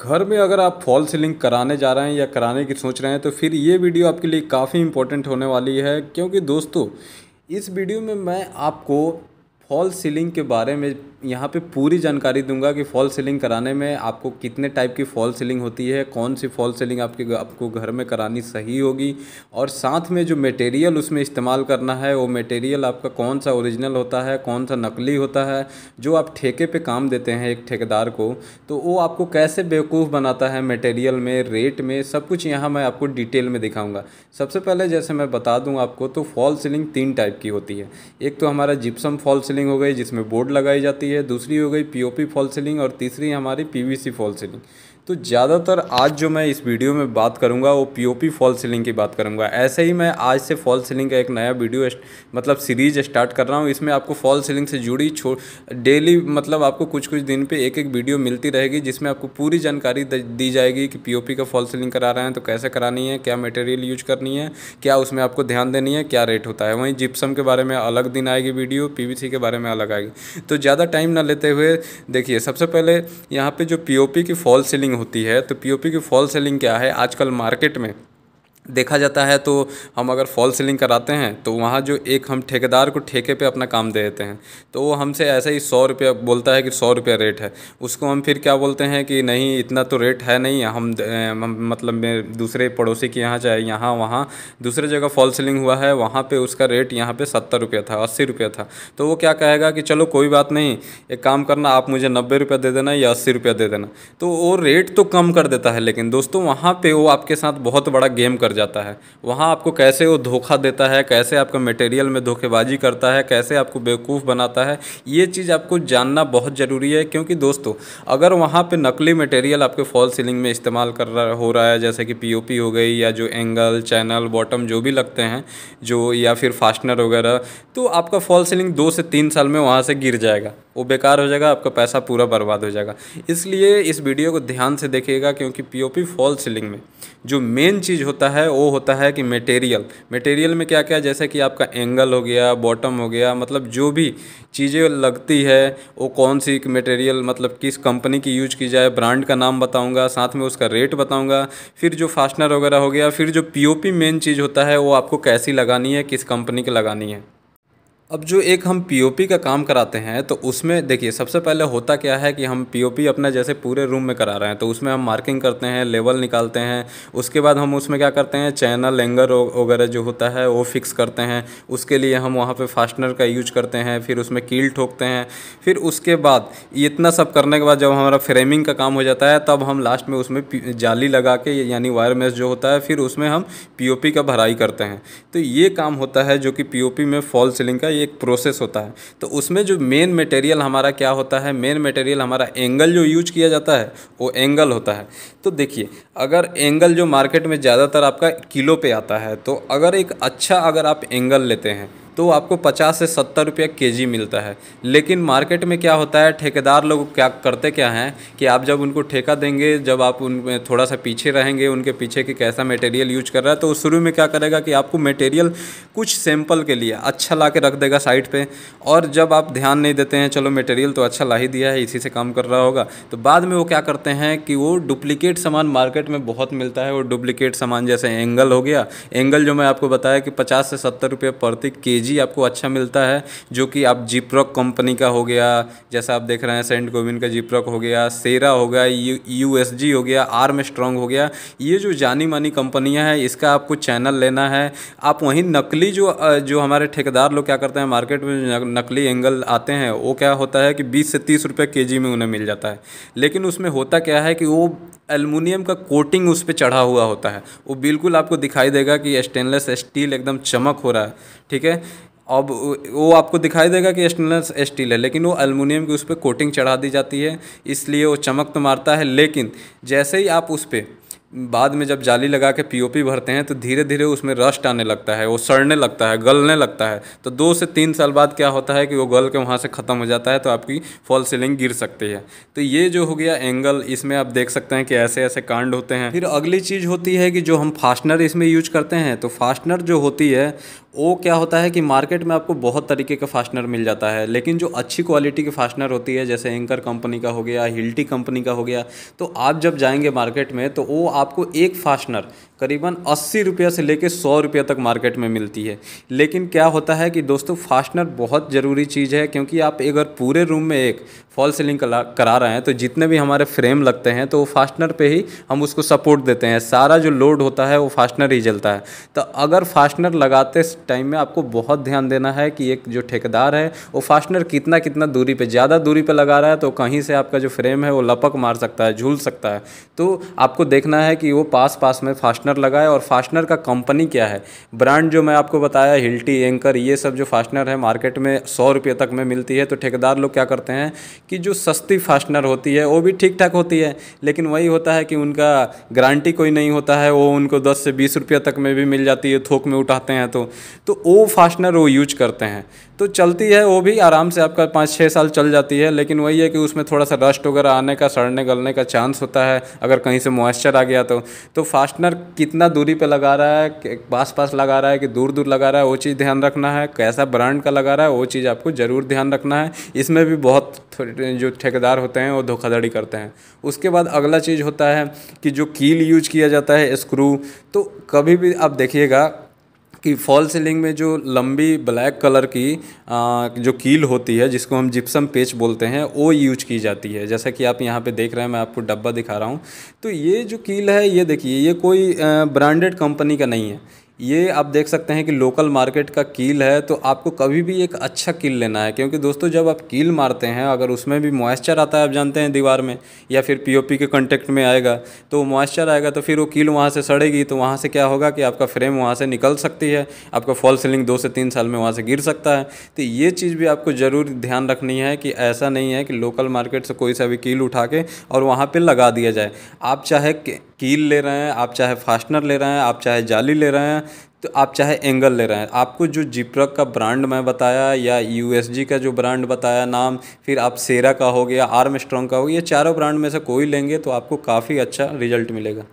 घर में अगर आप फॉल सीलिंग कराने जा रहे हैं या कराने की सोच रहे हैं तो फिर ये वीडियो आपके लिए काफ़ी इंपॉर्टेंट होने वाली है क्योंकि दोस्तों इस वीडियो में मैं आपको फॉल सीलिंग के बारे में यहाँ पे पूरी जानकारी दूंगा कि फॉल सीलिंग कराने में आपको कितने टाइप की फॉल सीलिंग होती है कौन सी फॉल सीलिंग आपके आपको घर में करानी सही होगी और साथ में जो मटेरियल उसमें इस्तेमाल करना है वो मटेरियल आपका कौन सा ओरिजिनल होता है कौन सा नकली होता है जो आप ठेके पे काम देते हैं एक ठेकेदार को तो वो आपको कैसे बेवकूफ़ बनाता है मटेरियल में रेट में सब कुछ यहाँ मैं आपको डिटेल में दिखाऊँगा सबसे पहले जैसे मैं बता दूँ आपको तो फॉल सीलिंग तीन टाइप की होती है एक तो हमारा जिप्सम फॉल सीलिंग सीलिंग हो गई जिसमें बोर्ड लगाई जाती है दूसरी हो गई पीओपी फॉल सीलिंग और तीसरी हमारी पीवीसी फॉल सीलिंग तो ज़्यादातर आज जो मैं इस वीडियो में बात करूँगा वो पीओपी फॉल सीलिंग की बात करूँगा ऐसे ही मैं आज से फॉल सीलिंग का एक नया वीडियो मतलब सीरीज स्टार्ट कर रहा हूँ इसमें आपको फॉल सीलिंग से जुड़ी छो डेली मतलब आपको कुछ कुछ दिन पे एक एक वीडियो मिलती रहेगी जिसमें आपको पूरी जानकारी दी जाएगी कि पी का फॉल सीलिंग करा रहे हैं तो कैसे करानी है क्या मटेरियल यूज करनी है क्या उसमें आपको ध्यान देनी है क्या रेट होता है वहीं जिप्सम के बारे में अलग दिन आएगी वीडियो पी के बारे में अलग आएगी तो ज़्यादा टाइम ना लेते हुए देखिए सबसे पहले यहाँ पर जो पी की फॉल सीलिंग होती है तो पीओपी की फॉल सेलिंग क्या है आजकल मार्केट में देखा जाता है तो हम अगर फॉल सीलिंग कराते हैं तो वहाँ जो एक हम ठेकेदार को ठेके पे अपना काम दे देते हैं तो वो हमसे ऐसे ही सौ रुपया बोलता है कि सौ रुपया रेट है उसको हम फिर क्या बोलते हैं कि नहीं इतना तो रेट है नहीं हम, हम मतलब दूसरे पड़ोसी के यहाँ चाहे यहाँ वहाँ दूसरे जगह फॉल सीलिंग हुआ है वहाँ पर उसका रेट यहाँ पर सत्तर रुपये था अस्सी रुपये था तो वो क्या कहेगा कि चलो कोई बात नहीं एक काम करना आप मुझे नब्बे रुपये दे देना या अस्सी रुपये दे देना तो वो रेट तो कम कर देता है लेकिन दोस्तों वहाँ पर वो आपके साथ बहुत बड़ा गेम कर जाता है वहाँ आपको कैसे वो धोखा देता है कैसे आपका मटेरियल में धोखेबाजी करता है कैसे आपको बेवकूफ़ बनाता है ये चीज़ आपको जानना बहुत ज़रूरी है क्योंकि दोस्तों अगर वहाँ पर नकली मटेरियल आपके फॉल सीलिंग में इस्तेमाल कर रहा हो रहा है जैसे कि पी हो गई या जो एंगल चैनल बॉटम जो भी लगते हैं जो या फिर फास्टनर वगैरह तो आपका फॉल सीलिंग दो से तीन साल में वहाँ से गिर जाएगा वो बेकार हो जाएगा आपका पैसा पूरा बर्बाद हो जाएगा इसलिए इस वीडियो को ध्यान से देखिएगा क्योंकि पीओपी फॉल सीलिंग में जो मेन चीज़ होता है वो होता है कि मटेरियल मटेरियल में क्या क्या जैसे कि आपका एंगल हो गया बॉटम हो गया मतलब जो भी चीज़ें लगती है वो कौन सी मटेरियल मतलब किस कंपनी की यूज की जाए ब्रांड का नाम बताऊँगा साथ में उसका रेट बताऊँगा फिर जो फास्टनर वगैरह हो गया फिर जो पी मेन चीज़ होता है वो आपको कैसी लगानी है किस कंपनी की लगानी है अब जो एक हम पीओपी का काम कराते हैं तो उसमें देखिए सबसे पहले होता क्या है कि हम पीओपी अपना जैसे पूरे रूम में करा रहे हैं तो उसमें हम मार्किंग करते हैं लेवल निकालते हैं उसके बाद हम उसमें क्या करते हैं चैनल एंगर वगैरह जो होता है वो फिक्स करते हैं उसके लिए हम वहाँ पे फास्टनर का यूज करते हैं फिर उसमें कील ठोकते हैं फिर उसके बाद इतना सब करने के बाद जब हमारा फ्रेमिंग का काम हो जाता है तब हम लास्ट में उसमें जाली लगा के यानी वायर मेस जो होता है फिर उसमें हम पी का भराई करते हैं तो ये काम होता है जो कि पी में फॉल सीलिंग का ये एक प्रोसेस होता है तो उसमें जो मेन मटेरियल हमारा क्या होता है मेन मटेरियल हमारा एंगल जो यूज किया जाता है वो एंगल होता है तो देखिए अगर एंगल जो मार्केट में ज़्यादातर आपका किलो पे आता है तो अगर एक अच्छा अगर आप एंगल लेते हैं तो आपको पचास से सत्तर रुपये के जी मिलता है लेकिन मार्केट में क्या होता है ठेकेदार लोग क्या करते क्या हैं कि आप जब उनको ठेका देंगे जब आप उन थोड़ा सा पीछे रहेंगे उनके पीछे कि कैसा मटेरियल यूज कर रहा है तो शुरू में क्या करेगा कि आपको मटेरियल कुछ सैंपल के लिए अच्छा ला के रख देगा साइट पर और जब आप ध्यान नहीं देते हैं चलो मटेरियल तो अच्छा ला ही दिया है इसी से काम कर रहा होगा तो बाद में वो क्या करते हैं कि वो डुप्लीकेट सामान मार्केट में बहुत मिलता है वो डुप्लीकेट सामान जैसे एंगल हो गया एंगल जो मैं आपको बताया कि पचास से सत्तर रुपये प्रति के जी आपको अच्छा मिलता है जो कि आप जीप्रॉक कंपनी का हो गया जैसा आप देख रहे हैं सेंट गोविन का जीप्रॉक हो गया सेरा हो गया यू एस जी हो गया आर्म स्ट्रॉन्ग हो गया ये जो जानी मानी कंपनियाँ हैं इसका आपको चैनल लेना है आप वहीं नकली जो जो हमारे ठेकेदार लोग क्या करते हैं मार्केट में नकली एंगल आते हैं वो क्या होता है कि बीस से तीस रुपये के जी में उन्हें मिल जाता है लेकिन उसमें होता क्या है कि वो एलमिनियम का कोटिंग उस पर चढ़ा हुआ होता है वो बिल्कुल आपको दिखाई देगा कि स्टेनलेस स्टील एकदम चमक हो रहा है ठीक है अब वो आपको दिखाई देगा कि स्टेनलेस स्टील है लेकिन वो अल्मोनियम की उस पर कोटिंग चढ़ा दी जाती है इसलिए वो चमक तो मारता है लेकिन जैसे ही आप उस पर बाद में जब जाली लगा के पीओपी भरते हैं तो धीरे धीरे उसमें रस्ट आने लगता है वो सड़ने लगता है गलने लगता है तो दो से तीन साल बाद क्या होता है कि वो गल के वहाँ से ख़त्म हो जाता है तो आपकी फॉल सीलिंग गिर सकती है तो ये जो हो गया एंगल इसमें आप देख सकते हैं कि ऐसे ऐसे कांड होते हैं फिर अगली चीज़ होती है कि जो हम फास्टनर इसमें यूज करते हैं तो फास्टनर जो होती है वो क्या होता है कि मार्केट में आपको बहुत तरीके का फास्टनर मिल जाता है लेकिन जो अच्छी क्वालिटी की फास्टनर होती है जैसे एंकर कंपनी का हो गया हिल्टी कंपनी का हो गया तो आप जब जाएंगे मार्केट में तो वो आपको एक फास्टनर करीबन अस्सी रुपये से लेकर सौ रुपये तक मार्केट में मिलती है लेकिन क्या होता है कि दोस्तों फास्टनर बहुत ज़रूरी चीज़ है क्योंकि आप अगर पूरे रूम में एक फॉल सीलिंग करा रहे हैं तो जितने भी हमारे फ्रेम लगते हैं तो वो फास्टनर पे ही हम उसको सपोर्ट देते हैं सारा जो लोड होता है वो फास्टनर ही जलता है तो अगर फास्टनर लगाते टाइम में आपको बहुत ध्यान देना है कि एक जो ठेकेदार है वो फास्टनर कितना कितना दूरी पे ज़्यादा दूरी पे लगा रहा है तो कहीं से आपका जो फ्रेम है वो लपक मार सकता है झूल सकता है तो आपको देखना है कि वो पास पास में फास्टनर लगाए और फास्टनर का कंपनी क्या है ब्रांड जो मैं आपको बताया हिल्टी एंकर ये सब जो फास्टनर है मार्केट में सौ रुपये तक में मिलती है तो ठेकेदार लोग क्या करते हैं कि जो सस्ती फास्टनर होती है वो भी ठीक ठाक होती है लेकिन वही होता है कि उनका गारंटी कोई नहीं होता है वो उनको दस से बीस रुपये तक में भी मिल जाती है थोक में उठाते हैं तो तो ओ फास्टनर वो यूज करते हैं तो चलती है वो भी आराम से आपका पाँच छः साल चल जाती है लेकिन वही है कि उसमें थोड़ा सा रस्ट वगैरह आने का सड़ने गलने का चांस होता है अगर कहीं से मॉइस्चर आ गया तो तो फास्टनर कितना दूरी पे लगा रहा है पास पास लगा रहा है कि दूर दूर लगा रहा है वो चीज़ ध्यान रखना है कैसा ब्रांड का लगा रहा है वो चीज़ आपको ज़रूर ध्यान रखना है इसमें भी बहुत जो ठेकेदार होते हैं वो धोखाधड़ी करते हैं उसके बाद अगला चीज़ होता है कि जो कील यूज किया जाता है स्क्रू तो कभी भी आप देखिएगा कि फॉल सीलिंग में जो लंबी ब्लैक कलर की आ, जो कील होती है जिसको हम जिप्सम पेच बोलते हैं वो यूज की जाती है जैसा कि आप यहाँ पे देख रहे हैं मैं आपको डब्बा दिखा रहा हूँ तो ये जो कील है ये देखिए ये कोई ब्रांडेड कंपनी का नहीं है ये आप देख सकते हैं कि लोकल मार्केट का कील है तो आपको कभी भी एक अच्छा कील लेना है क्योंकि दोस्तों जब आप कील मारते हैं अगर उसमें भी मॉइस्चर आता है आप जानते हैं दीवार में या फिर पीओपी के कंटेक्ट में आएगा तो मॉइस्चर आएगा तो फिर वो कील वहाँ से सड़ेगी तो वहाँ से क्या होगा कि आपका फ्रेम वहाँ से निकल सकती है आपका फॉल सीलिंग दो से तीन साल में वहाँ से गिर सकता है तो ये चीज़ भी आपको ज़रूर ध्यान रखनी है कि ऐसा नहीं है कि लोकल मार्केट से कोई सा भी कील उठा के और वहाँ पर लगा दिया जाए आप चाहे कील ले रहे हैं आप चाहे फास्टनर ले रहे हैं आप चाहे जाली ले रहे हैं तो आप चाहे एंगल ले रहे हैं आपको जो जिप्रक का ब्रांड मैं बताया या यू का जो ब्रांड बताया नाम फिर आप सेरा का हो गया आर्म का हो गया चारों ब्रांड में से कोई लेंगे तो आपको काफ़ी अच्छा रिजल्ट मिलेगा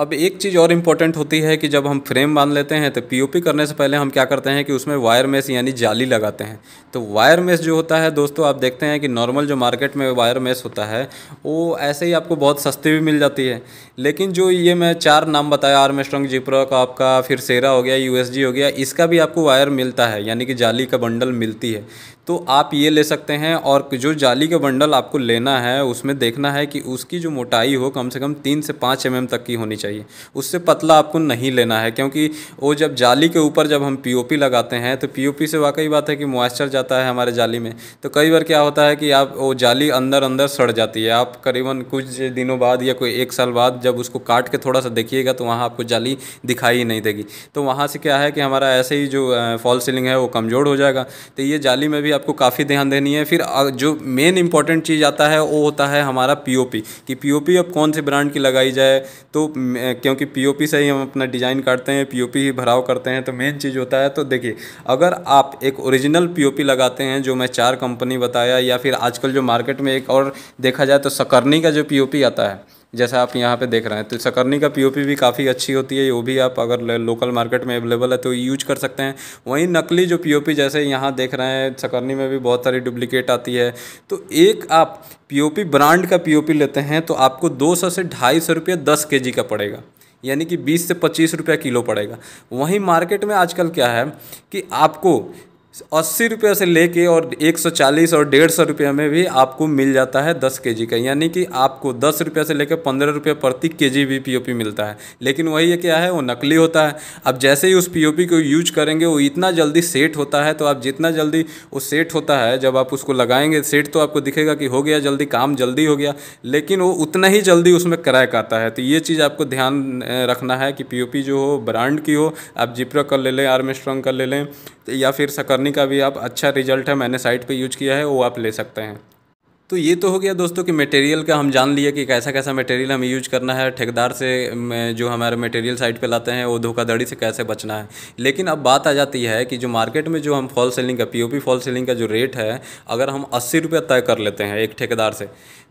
अब एक चीज़ और इम्पॉर्टेंट होती है कि जब हम फ्रेम बांध लेते हैं तो पी करने से पहले हम क्या करते हैं कि उसमें वायर मेस यानी जाली लगाते हैं तो वायर मेस जो होता है दोस्तों आप देखते हैं कि नॉर्मल जो मार्केट में वायर मेस होता है वो ऐसे ही आपको बहुत सस्ती भी मिल जाती है लेकिन जो ये मैं चार नाम बताया आर्म स्ट्रॉन्ग जिप्रो का आपका फिर सेरा हो गया यू हो गया इसका भी आपको वायर मिलता है यानी कि जाली का बंडल मिलती है तो आप ये ले सकते हैं और जो जाली का बंडल आपको लेना है उसमें देखना है कि उसकी जो मोटाई हो कम से कम तीन से पाँच एम mm तक की होनी चाहिए उससे पतला आपको नहीं लेना है क्योंकि वो जब जाली के ऊपर जब हम पी लगाते हैं तो पी से वाकई बात है कि मॉइस्चर जाता है हमारे जाली में तो कई बार क्या होता है कि आप वो जाली अंदर अंदर सड़ जाती है आप करीबन कुछ दिनों बाद या कोई एक साल बाद जब उसको काट के थोड़ा सा देखिएगा तो वहाँ आपको जाली दिखाई नहीं देगी तो वहाँ से क्या है कि हमारा ऐसे ही जो फॉल सीलिंग है वो कमज़ोर हो जाएगा तो ये जाली में भी आपको काफ़ी ध्यान देनी है फिर जो मेन इंपॉर्टेंट चीज़ आता है वो होता है हमारा पीओपी कि पीओपी अब कौन से ब्रांड की लगाई जाए तो क्योंकि पीओपी से ही हम अपना डिज़ाइन काटते हैं पीओपी ही भराव करते हैं तो मेन चीज़ होता है तो देखिए अगर आप एक ओरिजिनल पीओपी लगाते हैं जो मैं चार कंपनी बताया या फिर आजकल जो मार्केट में एक और देखा जाए तो सकरनी का जो पी आता है जैसा आप यहाँ पे देख रहे हैं तो सकरनी का पीओपी भी काफ़ी अच्छी होती है वो भी आप अगर लोकल मार्केट में अवेलेबल है तो यूज कर सकते हैं वहीं नकली जो पीओपी जैसे यहाँ देख रहे हैं सकरनी में भी बहुत सारी डुप्लीकेट आती है तो एक आप पीओपी ब्रांड का पीओपी लेते हैं तो आपको दो सौ से ढाई सौ रुपये दस के जी का पड़ेगा यानी कि बीस से पच्चीस रुपया किलो पड़ेगा वहीं मार्केट में आजकल क्या है कि आपको अस्सी रुपये से लेके और 140 और डेढ़ सौ रुपये में भी आपको मिल जाता है 10 केजी का यानी कि आपको दस रुपये से लेकर पंद्रह रुपये प्रति केजी भी पीओपी मिलता है लेकिन वही ये क्या है वो नकली होता है अब जैसे ही उस पीओपी को यूज करेंगे वो इतना जल्दी सेट होता है तो आप जितना जल्दी वो सेट होता है जब आप उसको लगाएंगे सेट तो आपको दिखेगा कि हो गया जल्दी काम जल्दी हो गया लेकिन वो उतना ही जल्दी उसमें क्रैक आता है तो ये चीज़ आपको ध्यान रखना है कि पी जो हो ब्रांड की हो आप जिप्रा कर ले लें आर्मेस्ट्रॉन्ग का ले लें या फिर सकर कंपनी का भी आप अच्छा रिजल्ट है मैंने साइट पे यूज किया है वो आप ले सकते हैं तो ये तो हो गया दोस्तों कि मटेरियल का हम जान लिए कि कैसा कैसा मटेरियल हमें यूज करना है ठेकेदार से जो हमारे मटेरियल साइट पे लाते हैं वो धोखाधड़ी से कैसे बचना है लेकिन अब बात आ जाती है कि जो मार्केट में जो हम फॉल सेलिंग का पीओपी फॉल सेलिंग का जो रेट है अगर हम अस्सी रुपये तय कर लेते हैं एक ठेकेदार से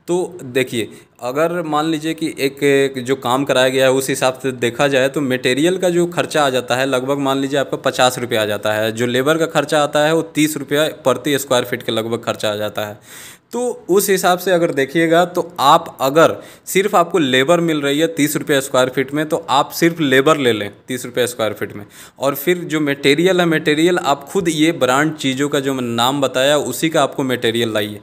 तो देखिए अगर मान लीजिए कि एक, एक जो काम कराया गया है उस हिसाब से देखा जाए तो मटेरियल का जो खर्चा आ जाता है लगभग मान लीजिए आपका पचास रुपये आ जाता है जो लेबर का खर्चा आता है वो तीस रुपये प्रति स्क्वायर फीट के लगभग खर्चा आ जाता है तो उस हिसाब से अगर देखिएगा तो आप अगर सिर्फ आपको लेबर मिल रही है तीस रुपये स्क्वायर फीट में तो आप सिर्फ लेबर ले लें तीस रुपये स्क्वायर फीट में और फिर जो मटेरियल है मटेरियल आप खुद ये ब्रांड चीज़ों का जो नाम बताया उसी का आपको मटेरियल लाइए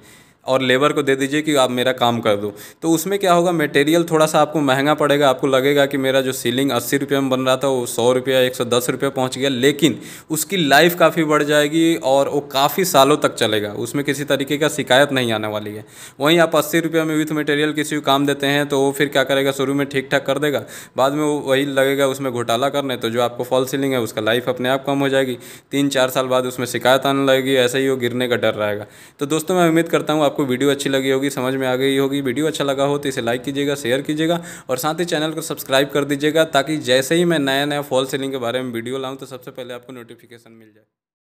और लेबर को दे दीजिए कि आप मेरा काम कर दो तो उसमें क्या होगा मटेरियल थोड़ा सा आपको महंगा पड़ेगा आपको लगेगा कि मेरा जो सीलिंग अस्सी रुपये में बन रहा था वो सौ रुपये एक सौ दस रुपये पहुँच गया लेकिन उसकी लाइफ काफ़ी बढ़ जाएगी और वो काफ़ी सालों तक चलेगा उसमें किसी तरीके का शिकायत नहीं आने वाली है वहीं आप अस्सी रुपये में विथ मटेरियल किसी को काम देते हैं तो वो फिर क्या करेगा शुरू में ठीक ठाक कर देगा बाद में वो वही लगेगा उसमें घोटाला करने तो जो आपको फॉल सीलिंग है उसका लाइफ अपने आप कम हो जाएगी तीन चार साल बाद उसमें शिकायत आने लगेगी ऐसे ही वो गिरने का डर रहेगा तो दोस्तों मैं उम्मीद करता हूँ आपको वीडियो अच्छी लगी होगी समझ में आ गई होगी वीडियो अच्छा लगा हो तो इसे लाइक कीजिएगा शेयर कीजिएगा और साथ ही चैनल को सब्सक्राइब कर दीजिएगा ताकि जैसे ही मैं नया नया फॉल सेलिंग के बारे में वीडियो लाऊँ तो सबसे पहले आपको नोटिफिकेशन मिल जाए